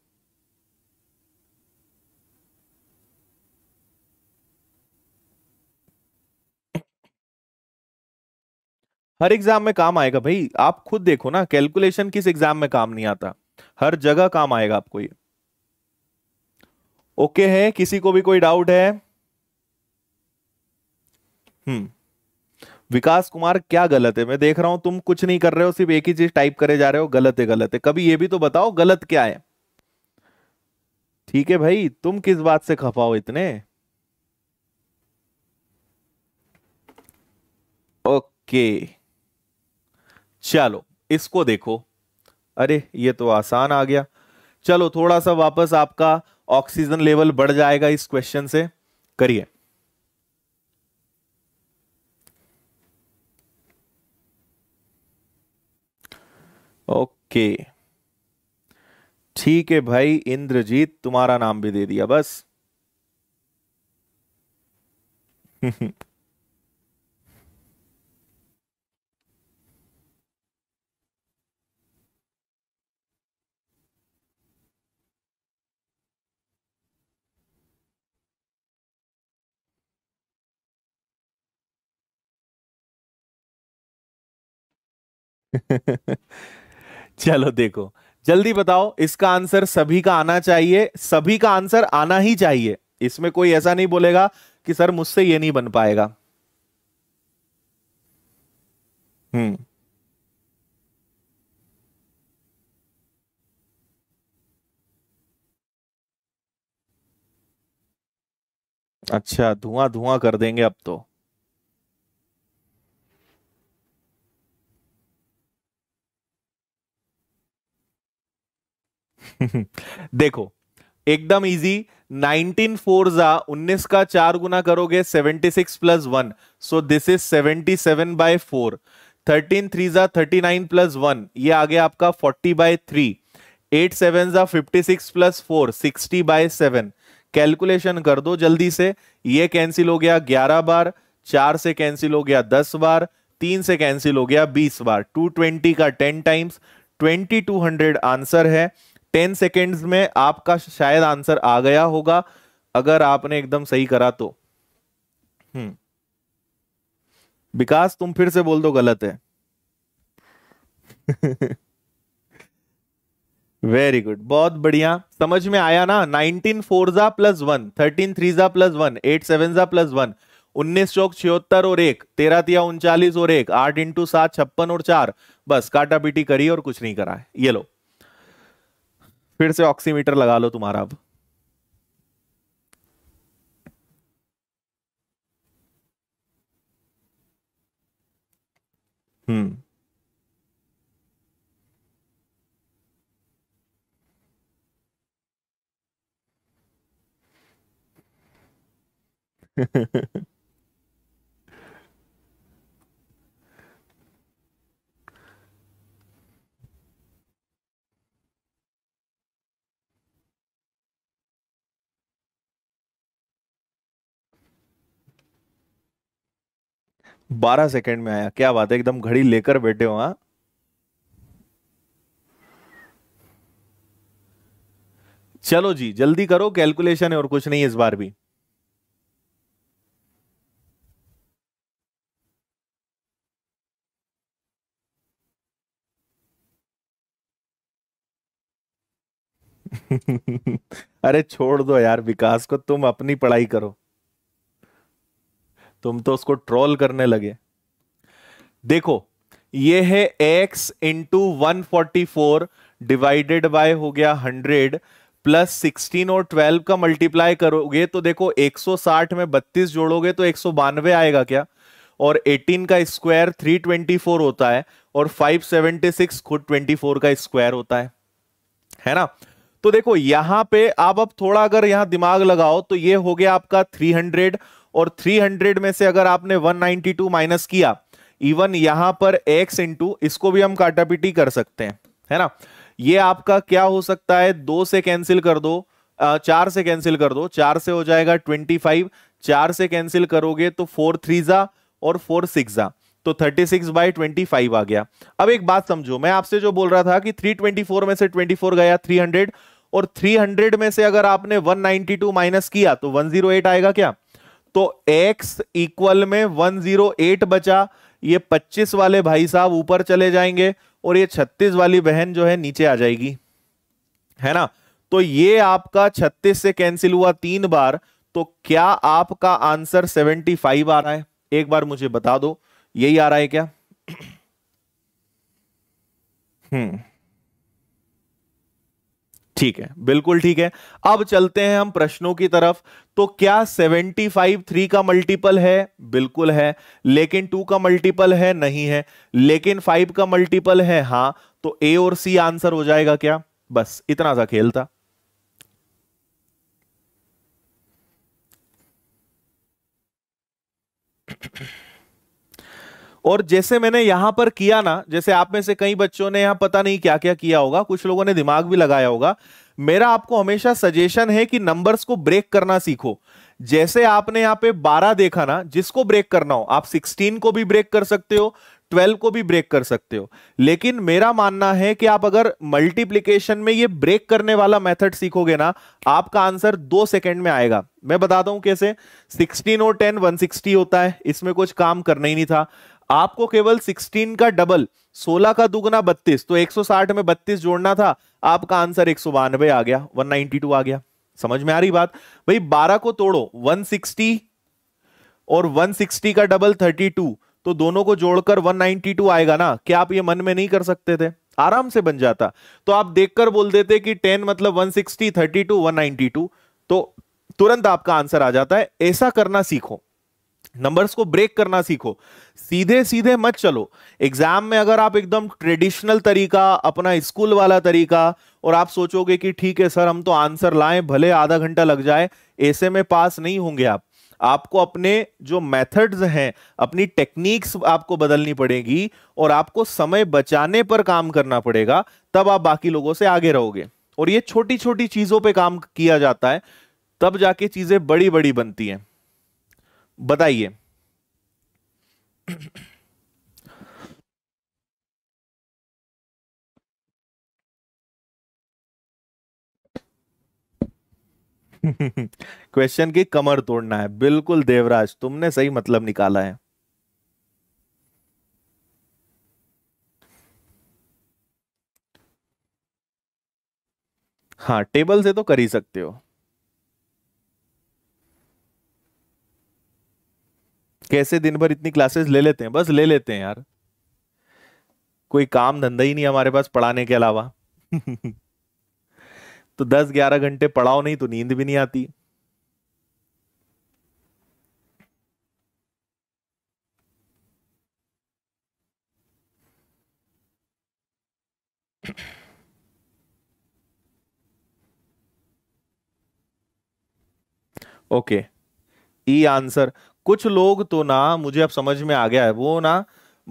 हर एग्जाम में काम आएगा भाई आप खुद देखो ना कैलकुलेशन किस एग्जाम में काम नहीं आता हर जगह काम आएगा आपको ये ओके है किसी को भी कोई डाउट है हम्म विकास कुमार क्या गलत है मैं देख रहा हूं तुम कुछ नहीं कर रहे हो सिर्फ एक ही चीज टाइप करे जा रहे हो गलत है गलत है कभी ये भी तो बताओ गलत क्या है ठीक है भाई तुम किस बात से खफाओ इतने ओके okay. चलो इसको देखो अरे ये तो आसान आ गया चलो थोड़ा सा वापस आपका ऑक्सीजन लेवल बढ़ जाएगा इस क्वेश्चन से करिए ओके ठीक है भाई इंद्रजीत तुम्हारा नाम भी दे दिया बस चलो देखो जल्दी बताओ इसका आंसर सभी का आना चाहिए सभी का आंसर आना ही चाहिए इसमें कोई ऐसा नहीं बोलेगा कि सर मुझसे ये नहीं बन पाएगा हम्म अच्छा धुआं धुआं कर देंगे अब तो देखो एकदम इजी 19 फोर जा उन्नीस का चार गुना करोगे 76 plus one so this is 77 by four thirteen three जा थर्टी नाइन प्लस वन ये आ गया आपका 40 बाय थ्री एट सेवन जा fifty six plus four sixty by seven calculation कर दो जल्दी से ये कैंसिल हो गया ग्यारह बार चार से कैंसिल हो गया दस बार तीन से कैंसिल हो गया बीस बार टू ट्वेंटी का ten times twenty two hundred answer है टेन सेकेंड्स में आपका शायद आंसर आ गया होगा अगर आपने एकदम सही करा तो हम्म विकास तुम फिर से बोल दो गलत है वेरी गुड बहुत बढ़िया समझ में आया ना नाइनटीन फोर जा प्लस वन थर्टीन थ्री जा प्लस वन एट सेवन जा प्लस वन उन्नीस चौक छिहत्तर और एक तेरह तिया उनचालीस और एक आठ इंटू सात छप्पन और चार बस काटा पीटी करी और कुछ नहीं करा है ये लो फिर से ऑक्सीमीटर लगा लो तुम्हारा अब हम्म बारह सेकंड में आया क्या बात है एकदम घड़ी लेकर बैठे हो हाँ चलो जी जल्दी करो कैलकुलेशन है और कुछ नहीं इस बार भी अरे छोड़ दो यार विकास को तुम अपनी पढ़ाई करो तुम तो उसको ट्रोल करने लगे देखो ये है x into one forty four divided by हो गया हंड्रेड प्लस सिक्सटीन और ट्वेल्व का मल्टीप्लाई करोगे तो देखो 160 में 32 जोड़ोगे तो एक आएगा क्या और 18 का स्क्वायर 324 होता है और 576 खुद 24 का स्क्वायर होता है है ना तो देखो यहां पे आप अब थोड़ा अगर यहां दिमाग लगाओ तो ये हो गया आपका 300 और 300 में से अगर आपने 192 माइनस किया इवन यहां पर x इंटू इसको भी हम काटापिटी कर सकते हैं है ना ये आपका क्या हो सकता है दो से कैंसिल कर दो चार से कैंसिल कर दो चार से हो जाएगा ट्वेंटी फाइव चार से कैंसिल करोगे तो फोर थ्री जा और फोर सिक्स जा तो 36 सिक्स बाई ट्वेंटी फाइव आ गया अब एक बात समझो मैं आपसे जो बोल रहा था कि 324 में से 24 गया 300 और 300 में से अगर आपने 192 माइनस किया तो 108 आएगा क्या तो x इक्वल में 108 बचा ये 25 वाले भाई साहब ऊपर चले जाएंगे और ये 36 वाली बहन जो है नीचे आ जाएगी है ना तो ये आपका 36 से कैंसिल हुआ तीन बार तो क्या आपका आंसर 75 आ रहा है एक बार मुझे बता दो यही आ रहा है क्या हम्म ठीक है बिल्कुल ठीक है अब चलते हैं हम प्रश्नों की तरफ तो क्या 75 थ्री का मल्टीपल है बिल्कुल है लेकिन टू का मल्टीपल है नहीं है लेकिन फाइव का मल्टीपल है हां तो ए और सी आंसर हो जाएगा क्या बस इतना सा खेल था Thank you. और जैसे मैंने यहां पर किया ना जैसे आप में से कई बच्चों ने यहाँ पता नहीं क्या क्या किया होगा कुछ लोगों ने दिमाग भी लगाया होगा मेरा आपको हमेशा सजेशन है कि नंबर्स को ब्रेक करना सीखो जैसे आपने यहाँ पे 12 देखा ना जिसको ब्रेक करना हो आप 16 को भी ब्रेक कर सकते हो 12 को भी ब्रेक कर सकते हो लेकिन मेरा मानना है कि आप अगर मल्टीप्लीकेशन में ये ब्रेक करने वाला मेथड सीखोगे ना आपका आंसर दो सेकंड में आएगा मैं बताता हूं कैसे 16 और 10 160 होता है इसमें कुछ काम करना ही नहीं था आपको केवल 16 का डबल 16 का दुगना 32 तो 160 में 32 जोड़ना था आपका आंसर एक आ गया 192 आ गया समझ में आ रही बात भाई 12 को तोड़ो 160 और 160 का डबल 32 तो दोनों को जोड़कर 192 आएगा ना क्या आप ये मन में नहीं कर सकते थे आराम से बन जाता तो आप देखकर बोल देते कि 10 मतलब 160 32 192 तो तुरंत आपका आंसर आ जाता है ऐसा करना सीखो नंबर्स को ब्रेक करना सीखो सीधे सीधे मत चलो एग्जाम में अगर आप एकदम ट्रेडिशनल तरीका अपना स्कूल वाला तरीका और आप सोचोगे कि ठीक है सर हम तो आंसर लाएं भले आधा घंटा लग जाए ऐसे में पास नहीं होंगे आप आपको अपने जो मेथड्स हैं अपनी टेक्निक्स आपको बदलनी पड़ेगी और आपको समय बचाने पर काम करना पड़ेगा तब आप बाकी लोगों से आगे रहोगे और ये छोटी छोटी चीज़ों पे काम किया जाता है तब जाके चीज़ें बड़ी बड़ी बनती हैं बताइए क्वेश्चन की कमर तोड़ना है बिल्कुल देवराज तुमने सही मतलब निकाला है हाँ टेबल से तो कर ही सकते हो कैसे दिन भर इतनी क्लासेस ले लेते हैं बस ले लेते हैं यार कोई काम धंधा ही नहीं हमारे पास पढ़ाने के अलावा तो दस ग्यारह घंटे पढ़ाओ नहीं तो नींद भी नहीं आती ओके ई आंसर कुछ लोग तो ना मुझे अब समझ में आ गया है वो ना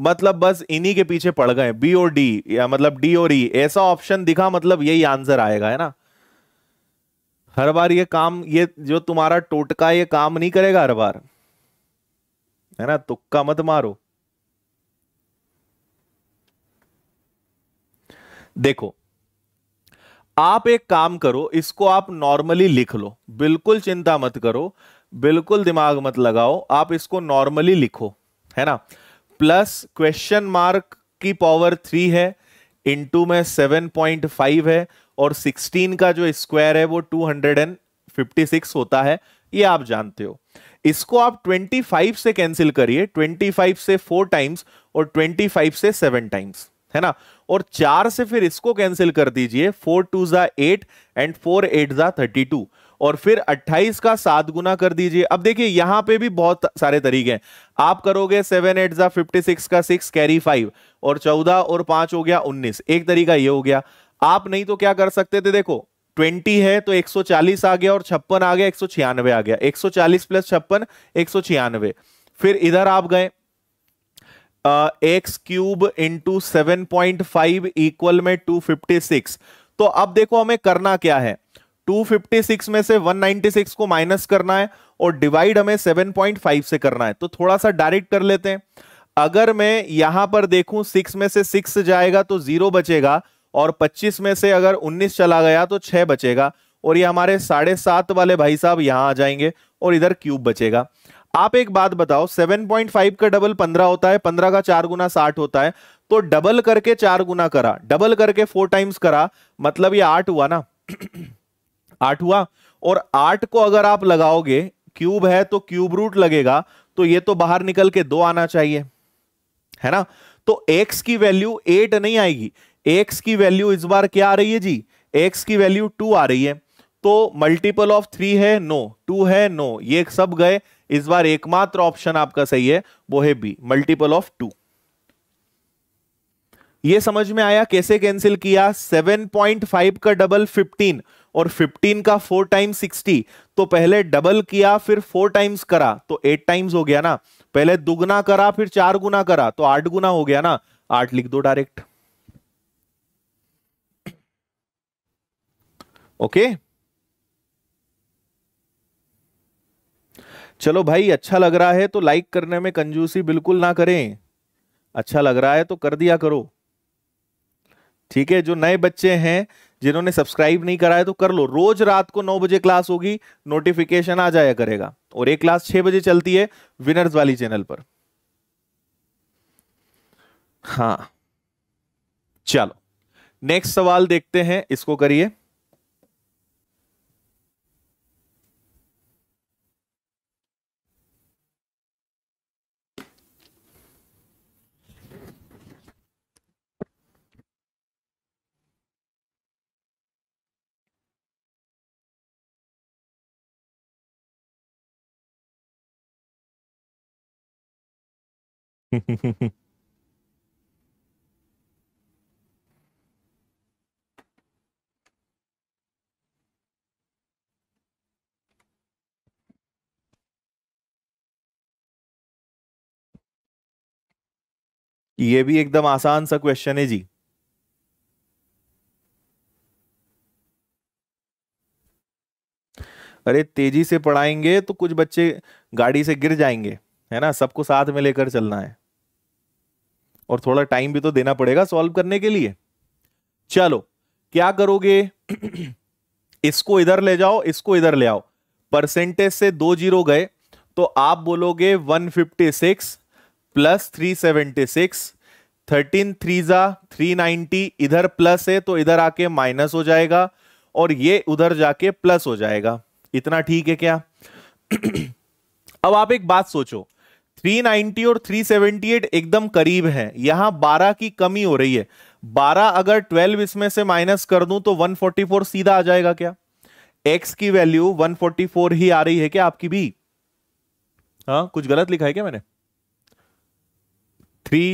मतलब बस इन्हीं के पीछे पड़ गए बी और डी या मतलब डी और ई e, ऐसा ऑप्शन दिखा मतलब यही आंसर आएगा है ना हर बार ये काम ये जो तुम्हारा टोटका ये काम नहीं करेगा हर बार है ना तुक्का मत मारो देखो आप एक काम करो इसको आप नॉर्मली लिख लो बिल्कुल चिंता मत करो बिल्कुल दिमाग मत लगाओ आप इसको नॉर्मली लिखो है ना प्लस क्वेश्चन मार्क की पावर थ्री है इंटू में सेवन पॉइंट फाइव है और सिक्सटीन का जो स्क्वायर है वो two hundred and fifty six होता है ये आप जानते हो इसको आप ट्वेंटी फाइव से कैंसिल करिए ट्वेंटी फाइव से फोर टाइम्स और ट्वेंटी फाइव से सेवन टाइम्स है ना और चार से फिर इसको कैंसिल कर दीजिए फोर टू जा एट एंड फोर एट जा थर्टी टू और फिर 28 का सात गुना कर दीजिए अब देखिए यहां पे भी बहुत सारे तरीके हैं आप करोगे सेवन एट जा फिफ्टी सिक्स का सिक्स कैरी फाइव और चौदह और पांच हो गया उन्नीस एक तरीका ये हो गया आप नहीं तो क्या कर सकते थे देखो 20 है तो 140 आ गया और छप्पन आ गया एक आ गया 140 प्लस छप्पन एक फिर इधर आप गए x cube into seven point five equal में टू फिफ्टी सिक्स तो अब देखो हमें करना क्या है 256 में से 196 को माइनस करना है और डिवाइड हमें 7.5 से करना है तो थोड़ा सा डायरेक्ट कर लेते हैं अगर मैं यहां पर देखूं 6 में से 6 जाएगा तो 0 बचेगा और 25 में से अगर 19 चला गया तो 6 बचेगा और ये हमारे साढ़े सात वाले भाई साहब यहां आ जाएंगे और इधर क्यूब बचेगा आप एक बात बताओ 7.5 का डबल 15 होता है 15 का चार गुना साठ होता है तो डबल करके चार गुना करा डबल करके फोर टाइम्स करा मतलब ये आठ हुआ ना आठ हुआ और आठ को अगर आप लगाओगे क्यूब है तो क्यूब रूट लगेगा तो ये तो बाहर निकल के दो आना चाहिए है ना तो एक्स की वैल्यू एट नहीं आएगी एक्स की वैल्यू इस बार क्या आ रही है जी एक्स की वैल्यू टू आ रही है तो मल्टीपल ऑफ थ्री है नो टू है नो ये सब गए इस बार एकमात्र ऑप्शन आपका सही है वो है बी मल्टीपल ऑफ टू ये समझ में आया कैसे कैंसिल किया 7.5 का डबल 15 और 15 का 4 टाइम्स 60 तो पहले डबल किया फिर 4 टाइम्स करा तो 8 टाइम्स हो गया ना पहले दुगना करा फिर चार गुना करा तो आठ गुना हो गया ना आठ लिख दो डायरेक्ट ओके चलो भाई अच्छा लग रहा है तो लाइक करने में कंजूसी बिल्कुल ना करें अच्छा लग रहा है तो कर दिया करो ठीक है जो नए बच्चे हैं जिन्होंने सब्सक्राइब नहीं करा है तो कर लो रोज रात को नौ बजे क्लास होगी नोटिफिकेशन आ जाया करेगा और एक क्लास छह बजे चलती है विनर्स वाली चैनल पर हाँ चलो नेक्स्ट सवाल देखते हैं इसको करिए ये भी एकदम आसान सा क्वेश्चन है जी अरे तेजी से पढ़ाएंगे तो कुछ बच्चे गाड़ी से गिर जाएंगे है ना सबको साथ में लेकर चलना है और थोड़ा टाइम भी तो देना पड़ेगा सॉल्व करने के लिए चलो क्या करोगे इसको इधर ले जाओ इसको इधर ले आओ परसेंटेज से दो जीरो गए तो आप बोलोगे 156 plus three seventy six three जा थ्री नाइनटी इधर प्लस है तो इधर आके माइनस हो जाएगा और ये उधर जाके प्लस हो जाएगा इतना ठीक है क्या अब आप एक बात सोचो 390 और 378 एकदम करीब है यहां 12 की कमी हो रही है 12 अगर 12 इसमें से माइनस कर दूं तो 144 सीधा आ जाएगा क्या x की वैल्यू 144 ही आ रही है क्या आपकी भी हाँ कुछ गलत लिखा है क्या मैंने थ्री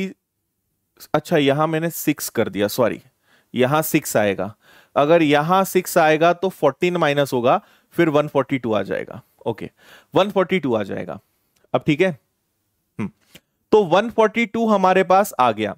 अच्छा यहां मैंने सिक्स कर दिया सॉरी यहां सिक्स आएगा अगर यहां सिक्स आएगा तो फोर्टीन माइनस होगा फिर 142 आ जाएगा ओके 142 आ जाएगा अब ठीक है हम्म। तो 142 हमारे पास आ गया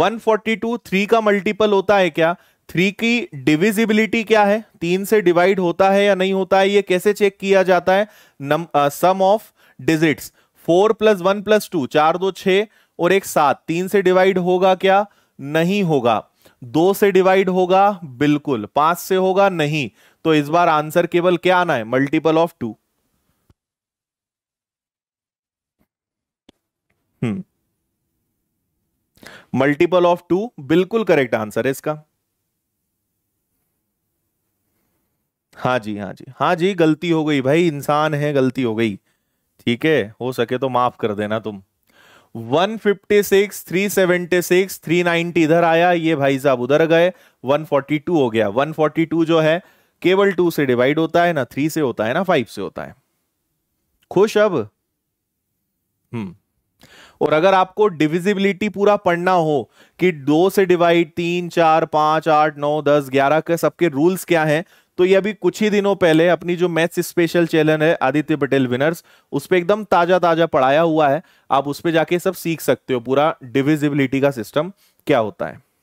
142 थ्री का मल्टीपल होता है क्या थ्री की डिविजिबिलिटी क्या है तीन से डिवाइड होता है या नहीं होता है ये कैसे चेक किया जाता है sum of digits four plus one plus two चार दो छ और एक सात तीन से डिवाइड होगा क्या नहीं होगा दो से डिवाइड होगा बिल्कुल पांच से होगा नहीं तो इस बार आंसर केवल क्या आना है multiple of two multiple of two बिल्कुल करेक्ट आंसर है इसका हाँ जी हाँ जी हाँ जी गलती हो गई भाई इंसान है गलती हो गई ठीक है हो सके तो माफ कर देना तुम 156, 376, 390 इधर आया ये भाई साहब उधर गए 142 हो गया 142 जो है केवल टू से डिवाइड होता है ना थ्री से होता है ना फाइव से होता है खुश अब हम्म और अगर आपको डिविजिबिलिटी पूरा पढ़ना हो कि दो से डिवाइड तीन चार पांच आठ नौ दस ग्यारह के सबके रूल्स क्या हैं तो ये अभी कुछ ही दिनों पहले अपनी जो मैथ्स स्पेशल चैनल है आदित्य पटेल विनर्स उस पर एकदम ताजा ताजा पढ़ाया हुआ है आप उस पर जाके सब सीख सकते हो पूरा डिविजिबिलिटी का सिस्टम क्या होता है